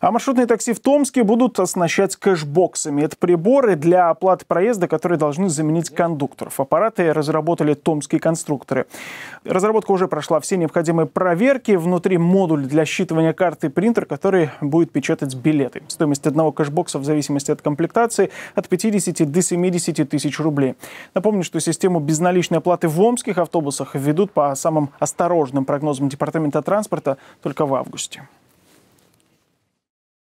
А маршрутные такси в Томске будут оснащать кэшбоксами. Это приборы для оплаты проезда, которые должны заменить кондукторов. Аппараты разработали томские конструкторы. Разработка уже прошла все необходимые проверки. Внутри модуль для считывания карты принтер, который будет печатать билеты. Стоимость одного кэшбокса в зависимости от комплектации от 50 до 70 тысяч рублей. Напомню, что систему безналичной оплаты в омских автобусах введут по самым осторожным прогнозам Департамента транспорта только в августе.